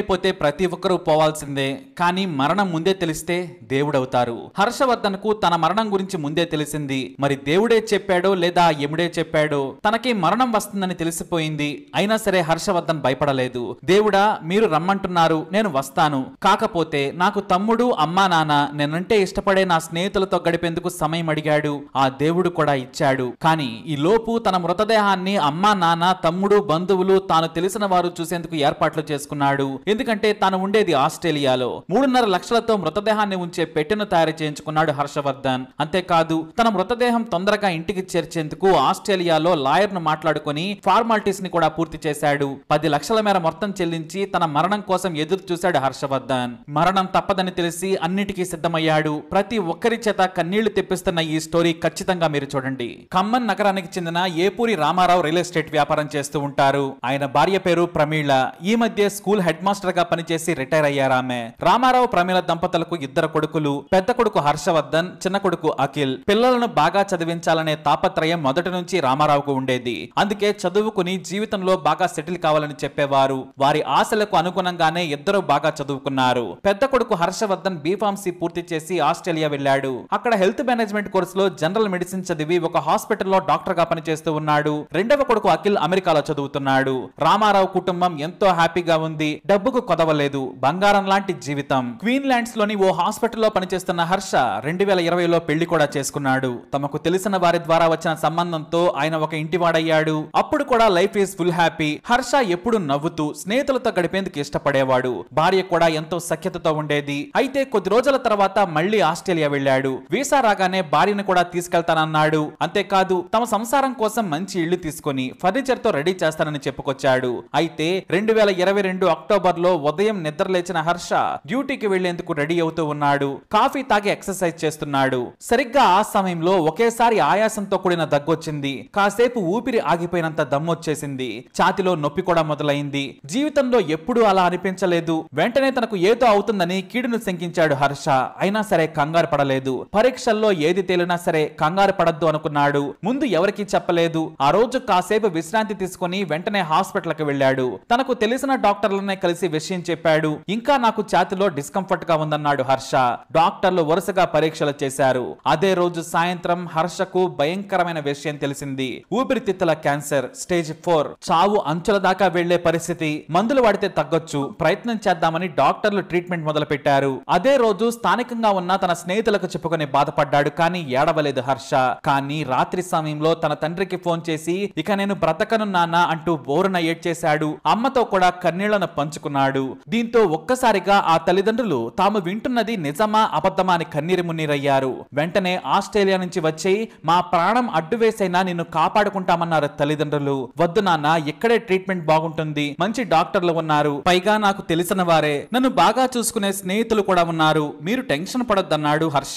అయిపోతే ప్రతి ఒక్కరూ పోవాల్సిందే కానీ మరణం ముందే తెలిస్తే దేవుడవుతారు హర్షవర్ధన్కు తన మరణం గురించి ముందే తెలిసింది మరి దేవుడే చెప్పాడో లేదా ఎముడే చెప్పాడో తనకి మరణం వస్తుందని తెలిసిపోయింది అయినా సరే హర్షవర్ధన్ భయపడలేదు దేవుడా మీరు రమ్మంటున్నారు నేను వస్తాను కాకపోతే నాకు తమ్ముడు అమ్మా నాన్న నేనంటే ఇష్టపడే నా స్నేహితులతో గడిపేందుకు సమయం అడిగాడు ఆ దేవుడు కూడా ఇచ్చాడు కానీ ఈ లోపు తన మృతదేహాన్ని అమ్మా నాన్న తమ్ముడు బంధువులు తాను తెలిసిన వారు చూసేందుకు ఏర్పాట్లు చేసుకున్నాడు ఎందుకంటే తాను ఉండేది ఆస్ట్రేలియాలో మూడున్నర లక్షలతో మృతదేహాన్ని ఉంచే పెట్టెను తయారు చేయించుకున్నాడు హర్షవర్ధన్ అంతేకాదు తన మృతదేహం తొందరగా ఇంటికి చేర్చేందుకు ఆస్ట్రేలియాలో లాయర్ ను మాట్లాడుకుని ఫార్మాలిటీస్ ని కూడా పూర్తి చేశాడు పది లక్షల మేర మొత్తం చెల్లించి తన మరణం కోసం ఎదురు చూశాడు హర్షవర్ధన్ మరణం తప్పదని తెలిసి అన్నిటికీ సిద్ధమయ్యాడు ప్రతి ఒక్కరి చేత కన్నీళ్లు తెప్పిస్తున్న ఈ స్టోరీ ఖచ్చితంగా మీరు చూడండి ఖమ్మం నగరానికి చెందిన ఏపూరి రామారావు రియల్ ఎస్టేట్ వ్యాపారం చేస్తూ ఉంటారు ఆయన భార్య పేరు ప్రమీళ ఈ మధ్య స్కూల్ హెడ్ మాస్టర్ మాస్టర్ గా పనిచేసి రిటైర్ అయ్యారు ఆమె రామారావు ప్రమీల దంపతులకు ఇద్దరు కొడుకులు పెద్ద కొడుకు హర్షవర్ధన్ చిన్న కొడుకు అఖిల్ పిల్లలను బాగా చదివించాలనే తాపత్రయం మొదటి నుంచి రామారావుకు ఉండేది అందుకే చదువుకుని జీవితంలో బాగా సెటిల్ కావాలని చెప్పేవారు వారి ఆశలకు అనుగుణంగానే ఇద్దరు బాగా చదువుకున్నారు పెద్ద కొడుకు హర్షవర్ధన్ బీఫార్మసీ పూర్తి చేసి ఆస్ట్రేలియా వెళ్లాడు అక్కడ హెల్త్ మేనేజ్మెంట్ లో జనరల్ మెడిసిన్ చదివి ఒక హాస్పిటల్లో డాక్టర్ గా పనిచేస్తూ ఉన్నాడు రెండవ కొడుకు అఖిల్ అమెరికాలో చదువుతున్నాడు రామారావు కుటుంబం ఎంతో హ్యాపీగా ఉంది డబ్బు డబ్బుకు కొదవలేదు బంగారం లాంటి జీవితం లోని ఓ హాస్పిటల్లో పనిచేస్తున్న హర్ష రెండు వేల ఇరవైలో పెళ్లి కూడా చేసుకున్నాడు తమకు తెలిసిన వారి ద్వారా వచ్చిన సంబంధంతో ఆయన ఒక ఇంటివాడయ్యాడు అప్పుడు కూడా life is full happy Harsha ఎప్పుడు నవ్వుతూ స్నేహితులతో గడిపేందుకు ఇష్టపడేవాడు భార్య కూడా ఎంతో సఖ్యతతో ఉండేది అయితే కొద్ది రోజుల తర్వాత మళ్లీ ఆస్ట్రేలియా వెళ్లాడు వీసా రాగానే భార్యను కూడా తీసుకెళ్తానన్నాడు అంతేకాదు తమ సంసారం కోసం మంచి ఇళ్లు తీసుకుని ఫర్నిచర్ తో రెడీ చేస్తానని చెప్పుకొచ్చాడు అయితే రెండు వేల ఇరవై రెండు అక్టోబర్ లో ఉదయం లేచిన హర్ష డ్యూటీకి వెళ్లేందుకు రెడీ అవుతూ ఉన్నాడు కాఫీ తాగి ఎక్సర్సైజ్ చేస్తున్నాడు సరిగ్గా ఆ సమయంలో ఒకేసారి ఆయాసంతో కూడిన దగ్గొచ్చింది కాసేపు ఊపిరి ఆగిపోయినంత దమ్మొచ్చేసింది ఛాతిలో నొప్పి కూడా మొదలైంది జీవితంలో ఎప్పుడూ అలా అనిపించలేదు వెంటనే తనకు ఏదో అవుతుందని కీడును శంకించాడు హర్ష అయినా సరే కంగారు పడలేదు పరీక్షల్లో ఏది తేలినా సరే కంగారు పడద్దు అనుకున్నాడు ముందు ఎవరికీ చెప్పలేదు ఆ రోజు కాసేపు విశ్రాంతి తీసుకుని వెంటనే హాస్పిటల్కి వెళ్ళాడు తనకు తెలిసిన డాక్టర్లనే కలిసి తెలిసి విషయం చెప్పాడు ఇంకా నాకు ఛాతిలో డిస్కంఫర్ట్ గా ఉందన్నాడు హర్ష డాక్టర్లు వరుసగా పరీక్షలు చేశారు అదే రోజు సాయంత్రం హర్షకు భయంకరమైన విషయం తెలిసింది ఊపిరితిత్తుల క్యాన్సర్ స్టేజ్ ఫోర్ చావు అంచుల దాకా వెళ్లే పరిస్థితి మందులు వాడితే తగ్గొచ్చు ప్రయత్నం చేద్దామని డాక్టర్లు ట్రీట్మెంట్ మొదలు పెట్టారు అదే రోజు స్థానికంగా ఉన్న తన స్నేహితులకు చెప్పుకుని బాధపడ్డాడు కానీ ఏడవలేదు హర్ష కానీ రాత్రి సమయంలో తన తండ్రికి ఫోన్ చేసి ఇక నేను బ్రతకను నాన్న అంటూ బోరున ఏడ్చేశాడు అమ్మతో కూడా కన్నీళ్లను పంచుకు తెలుసుకున్నాడు దీంతో ఒక్కసారిగా ఆ తల్లిదండ్రులు తాము వింటున్నది నిజమా అబద్ధమా అని కన్నీరు మున్నీరయ్యారు వెంటనే ఆస్ట్రేలియా నుంచి వచ్చి మా ప్రాణం అడ్డువేసైనా నిన్ను కాపాడుకుంటామన్నారు తల్లిదండ్రులు వద్దు నాన్న ఇక్కడే ట్రీట్మెంట్ బాగుంటుంది మంచి డాక్టర్లు ఉన్నారు పైగా నాకు తెలిసిన వారే నన్ను బాగా చూసుకునే స్నేహితులు కూడా ఉన్నారు మీరు టెన్షన్ పడొద్దన్నాడు హర్ష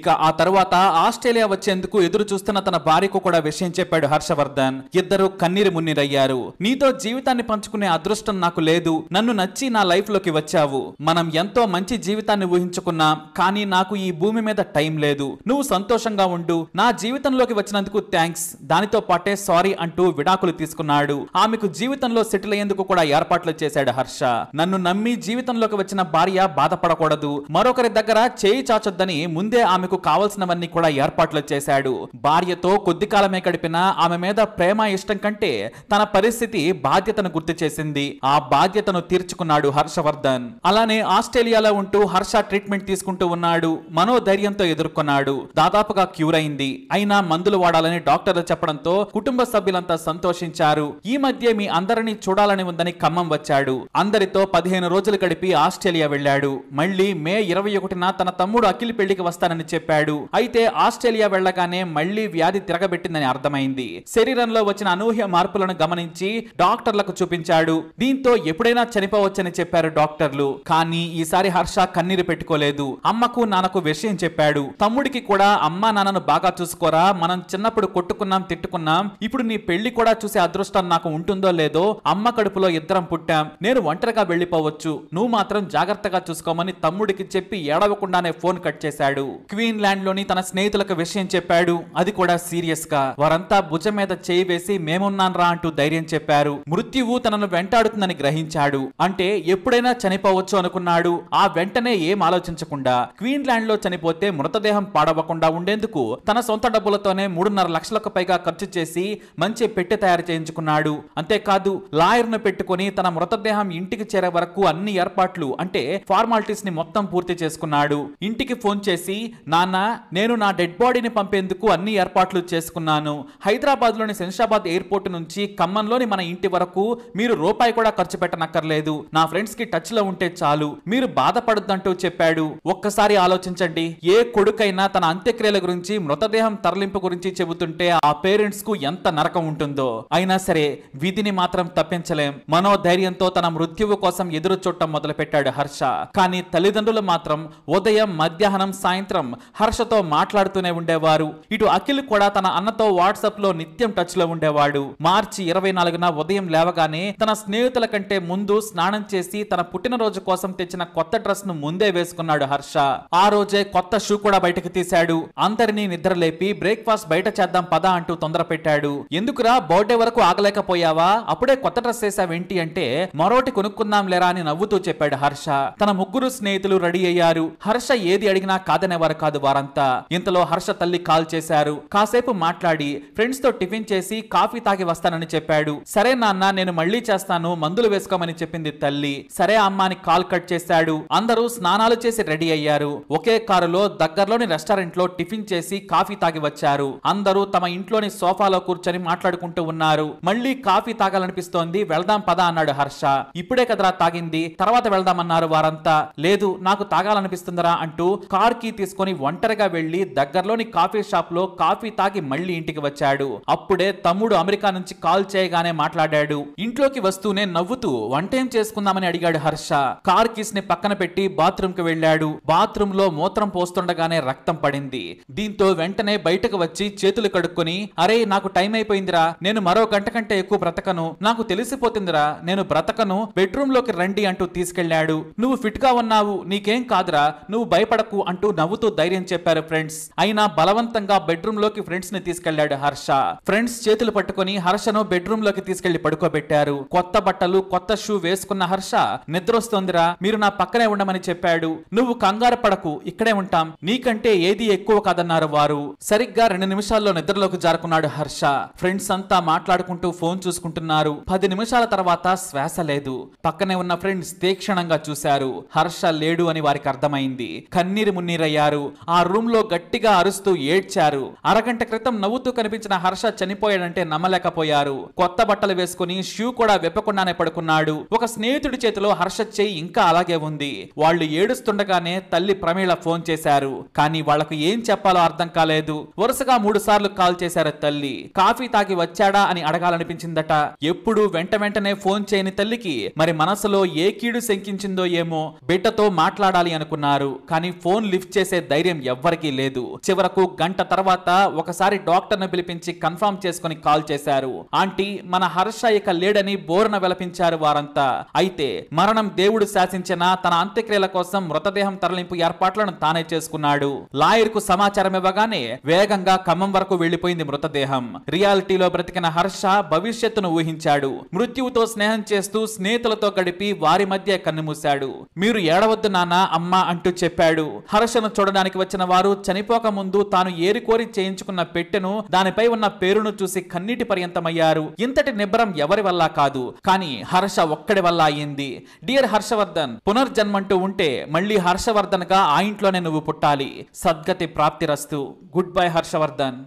ఇక ఆ తర్వాత ఆస్ట్రేలియా వచ్చేందుకు ఎదురు చూస్తున్న తన భార్యకు కూడా విషయం చెప్పాడు హర్షవర్ధన్ ఇద్దరు కన్నీరు మున్నీరయ్యారు నీతో జీవితాన్ని పంచుకునే అదృష్టం నాకు లేదు నన్ను నన్ను నచ్చి నా లైఫ్లోకి వచ్చావు మనం ఎంతో మంచి జీవితాన్ని ఊహించుకున్నాం కానీ నాకు ఈ భూమి మీద టైం లేదు నువ్వు సంతోషంగా ఉండు నా జీవితంలోకి వచ్చినందుకు థ్యాంక్స్ దానితో పాటే సారీ అంటూ విడాకులు తీసుకున్నాడు ఆమెకు జీవితంలో సెటిల్ అయ్యేందుకు కూడా ఏర్పాట్లు చేశాడు హర్ష నన్ను నమ్మి జీవితంలోకి వచ్చిన భార్య బాధపడకూడదు మరొకరి దగ్గర చేయి చాచొద్దని ముందే ఆమెకు కావలసినవన్నీ కూడా ఏర్పాట్లు చేశాడు భార్యతో కొద్ది కాలమే గడిపిన ఆమె మీద ప్రేమ ఇష్టం కంటే తన పరిస్థితి బాధ్యతను గుర్తు చేసింది ఆ బాధ్యతను తీర్చుకున్నాడు హర్షవర్ధన్ అలానే ఆస్ట్రేలియాలో ఉంటూ హర్ష ట్రీట్మెంట్ తీసుకుంటూ ఉన్నాడు మనోధైర్యంతో ఎదుర్కొన్నాడు దాదాపుగా క్యూర్ అయింది అయినా మందులు వాడాలని డాక్టర్లు చెప్పడంతో కుటుంబ సభ్యులంతా సంతోషించారు ఈ మధ్య మీ అందరినీ చూడాలని ఉందని ఖమ్మం వచ్చాడు అందరితో పదిహేను రోజులు గడిపి ఆస్ట్రేలియా వెళ్లాడు మళ్లీ మే ఇరవై ఒకటిన తన తమ్ముడు అఖిల్ పెళ్లికి వస్తానని చెప్పాడు అయితే ఆస్ట్రేలియా వెళ్లగానే మళ్లీ వ్యాధి తిరగబెట్టిందని అర్థమైంది శరీరంలో వచ్చిన అనూహ్య మార్పులను గమనించి డాక్టర్లకు చూపించాడు దీంతో ఎప్పుడైనా చని చనిపోవచ్చని చెప్పారు డాక్టర్లు కానీ ఈసారి హర్ష కన్నీరు పెట్టుకోలేదు అమ్మకు నాన్నకు విషయం చెప్పాడు తమ్ముడికి కూడా అమ్మా నాన్నను బాగా చూసుకోరా మనం చిన్నప్పుడు కొట్టుకున్నాం తిట్టుకున్నాం ఇప్పుడు నీ పెళ్లి కూడా చూసే అదృష్టం నాకు ఉంటుందో లేదో అమ్మ కడుపులో ఇద్దరం పుట్టాం నేను ఒంటరిగా వెళ్లిపోవచ్చు నువ్వు మాత్రం జాగ్రత్తగా చూసుకోమని తమ్ముడికి చెప్పి ఏడవకుండానే ఫోన్ కట్ చేశాడు క్వీన్ ల్యాండ్ లోని తన స్నేహితులకు విషయం చెప్పాడు అది కూడా సీరియస్ గా వారంతా భుజం మీద చేయి వేసి మేమున్నాన్రా అంటూ ధైర్యం చెప్పారు మృత్యువు తనను వెంటాడుతుందని గ్రహించాడు అంటే ఎప్పుడైనా చనిపోవచ్చు అనుకున్నాడు ఆ వెంటనే ఏం ఆలోచించకుండా క్వీన్లాండ్ లో చనిపోతే మృతదేహం పాడవకుండా ఉండేందుకు తన సొంత డబ్బులతోనే మూడున్నర లక్షలకు పైగా ఖర్చు చేసి మంచి పెట్టె తయారు చేయించుకున్నాడు అంతేకాదు లాయర్ ను పెట్టుకుని తన మృతదేహం ఇంటికి చేరే వరకు అన్ని ఏర్పాట్లు అంటే ఫార్మాలిటీస్ ని మొత్తం పూర్తి చేసుకున్నాడు ఇంటికి ఫోన్ చేసి నాన్న నేను నా డెడ్ బాడీని పంపేందుకు అన్ని ఏర్పాట్లు చేసుకున్నాను హైదరాబాద్ లోని శంషాబాద్ ఎయిర్పోర్ట్ నుంచి ఖమ్మంలోని మన ఇంటి వరకు మీరు రూపాయి కూడా ఖర్చు పెట్టనక్కర్లేదు లేదు నా ఫ్రెండ్స్ కి టచ్ లో ఉంటే చాలు మీరు బాధపడద్దంటూ చెప్పాడు ఒక్కసారి ఆలోచించండి ఏ కొడుకైనా తన అంత్యక్రియల గురించి మృతదేహం తరలింపు గురించి చెబుతుంటే ఆ పేరెంట్స్ కు ఎంత నరకం ఉంటుందో అయినా సరే విధిని మాత్రం తప్పించలేం మనోధైర్యంతో తన మృత్యువు కోసం ఎదురు చూడటం మొదలుపెట్టాడు హర్ష కానీ తల్లిదండ్రులు మాత్రం ఉదయం మధ్యాహ్నం సాయంత్రం హర్షతో మాట్లాడుతూనే ఉండేవారు ఇటు అఖిల్ కూడా తన అన్నతో వాట్సాప్ లో నిత్యం టచ్ లో ఉండేవాడు మార్చి ఇరవై నాలుగున ఉదయం లేవగానే తన స్నేహితుల కంటే ముందు స్నానం చేసి తన పుట్టినరోజు కోసం తెచ్చిన కొత్త డ్రెస్ ను ముందే వేసుకున్నాడు హర్ష ఆ రోజే కొత్త షూ కూడా బయటకు తీశాడు అందరినీ నిద్రలేపి బ్రేక్ఫాస్ట్ బయట చేద్దాం పదా అంటూ తొందర పెట్టాడు ఎందుకురా బర్త్డే వరకు ఆగలేకపోయావా అప్పుడే కొత్త డ్రెస్ వేసావేంటి అంటే మరోటి కొనుక్కుందాం లేరా అని నవ్వుతూ చెప్పాడు హర్ష తన ముగ్గురు స్నేహితులు రెడీ అయ్యారు హర్ష ఏది అడిగినా కాదనేవారు కాదు వారంతా ఇంతలో హర్ష తల్లి కాల్ చేశారు కాసేపు మాట్లాడి ఫ్రెండ్స్ తో టిఫిన్ చేసి కాఫీ తాగి వస్తానని చెప్పాడు సరే నాన్న నేను మళ్లీ చేస్తాను మందులు వేసుకోమని చెప్పింది చెప్పింది తల్లి సరే అమ్మాని కాల్ కట్ చేశాడు అందరూ స్నానాలు చేసి రెడీ అయ్యారు ఒకే కారులో దగ్గరలోని రెస్టారెంట్ లో టిఫిన్ చేసి కాఫీ తాగి వచ్చారు అందరూ తమ ఇంట్లోని సోఫాలో కూర్చొని మాట్లాడుకుంటూ ఉన్నారు మళ్ళీ కాఫీ తాగాలనిపిస్తోంది వెళ్దాం పద అన్నాడు హర్ష ఇప్పుడే కదరా తాగింది తర్వాత వెళ్దామన్నారు వారంతా లేదు నాకు తాగాలనిపిస్తుందరా అంటూ కార్ కీ తీసుకుని ఒంటరిగా వెళ్లి దగ్గరలోని కాఫీ షాప్ లో కాఫీ తాగి మళ్ళీ ఇంటికి వచ్చాడు అప్పుడే తమ్ముడు అమెరికా నుంచి కాల్ చేయగానే మాట్లాడాడు ఇంట్లోకి వస్తూనే నవ్వుతూ వంటేం చేసుకుందామని అడిగాడు హర్ష కార్ కీస్ ని పక్కన పెట్టి బాత్రూమ్ కి వెళ్లాడు బాత్రూమ్ లో మూత్రం పోస్తుండగానే రక్తం పడింది దీంతో వెంటనే బయటకు వచ్చి చేతులు కడుక్కొని అరే నాకు టైం అయిపోయిందిరా నేను మరో గంట కంటే ఎక్కువ బ్రతకను నాకు తెలిసిపోతుందిరా నేను బ్రతకను బెడ్రూమ్ లోకి రండి అంటూ తీసుకెళ్లాడు నువ్వు ఫిట్ గా ఉన్నావు నీకేం కాదురా నువ్వు భయపడకు అంటూ నవ్వుతూ ధైర్యం చెప్పారు ఫ్రెండ్స్ అయినా బలవంతంగా బెడ్రూమ్ లోకి ఫ్రెండ్స్ ని తీసుకెళ్లాడు హర్ష ఫ్రెండ్స్ చేతులు పట్టుకుని హర్షను బెడ్రూమ్ లోకి తీసుకెళ్లి పడుకోబెట్టారు కొత్త బట్టలు కొత్త షూ వేసి వేసుకున్న హర్ష నిద్రొస్తోందిరా మీరు నా పక్కనే ఉండమని చెప్పాడు నువ్వు కంగారు పడకు ఇక్కడే ఉంటాం నీకంటే ఏది ఎక్కువ కాదన్నారు వారు సరిగ్గా రెండు నిమిషాల్లో నిద్రలోకి జారుకున్నాడు హర్ష ఫ్రెండ్స్ అంతా మాట్లాడుకుంటూ ఫోన్ చూసుకుంటున్నారు పది నిమిషాల తర్వాత శ్వాస లేదు పక్కనే ఉన్న ఫ్రెండ్స్ తీక్షణంగా చూశారు హర్ష లేడు అని వారికి అర్థమైంది కన్నీరు మున్నీరయ్యారు ఆ రూమ్ లో గట్టిగా అరుస్తూ ఏడ్చారు అరగంట క్రితం నవ్వుతూ కనిపించిన హర్ష చనిపోయాడంటే నమ్మలేకపోయారు కొత్త బట్టలు వేసుకుని షూ కూడా వెప్పకుండానే పడుకున్నాడు ఒక స్నేహితుడి చేతిలో హర్ష చేయి ఇంకా అలాగే ఉంది వాళ్ళు ఏడుస్తుండగానే తల్లి ప్రమీళ ఫోన్ చేశారు కానీ వాళ్లకు ఏం చెప్పాలో అర్థం కాలేదు వరుసగా మూడు సార్లు కాల్ చేశారు తల్లి కాఫీ తాగి వచ్చాడా అని అడగాలనిపించిందట ఎప్పుడు వెంట వెంటనే ఫోన్ చేయని తల్లికి మరి మనసులో ఏ కీడు శంకించిందో ఏమో బిడ్డతో మాట్లాడాలి అనుకున్నారు కానీ ఫోన్ లిఫ్ట్ చేసే ధైర్యం ఎవ్వరికీ లేదు చివరకు గంట తర్వాత ఒకసారి డాక్టర్ ను పిలిపించి కన్ఫర్మ్ చేసుకుని కాల్ చేశారు ఆంటీ మన హర్ష ఇక లేడని బోరన విలపించారు వారంతా అయితే మరణం దేవుడు శాసించిన తన అంత్యక్రియల కోసం మృతదేహం తరలింపు ఏర్పాట్లను తానే చేసుకున్నాడు లాయర్ కు సమాచారం ఇవ్వగానే వేగంగా ఖమ్మం వరకు వెళ్లిపోయింది మృతదేహం రియాలిటీలో బ్రతికిన హర్ష భవిష్యత్తును ఊహించాడు మృత్యువుతో స్నేహం చేస్తూ స్నేహితులతో గడిపి వారి మధ్య కన్నుమూశాడు మీరు ఏడవద్దు నాన్న అమ్మ అంటూ చెప్పాడు హర్షను చూడడానికి వచ్చిన వారు చనిపోక ముందు తాను ఏరికోరి చేయించుకున్న పెట్టెను దానిపై ఉన్న పేరును చూసి కన్నీటి పర్యంతమయ్యారు ఇంతటి నిబ్బరం ఎవరి వల్ల కాదు కానీ హర్ష ఒక్కడి వల్ల అయింది డియర్ హర్షవర్ధన్ పునర్జన్మంటూ ఉంటే మళ్ళీ హర్షవర్ధన్గా ఆ ఇంట్లోనే నువ్వు పుట్టాలి సద్గతి ప్రాప్తిరస్తు గుడ్ బై హర్షవర్ధన్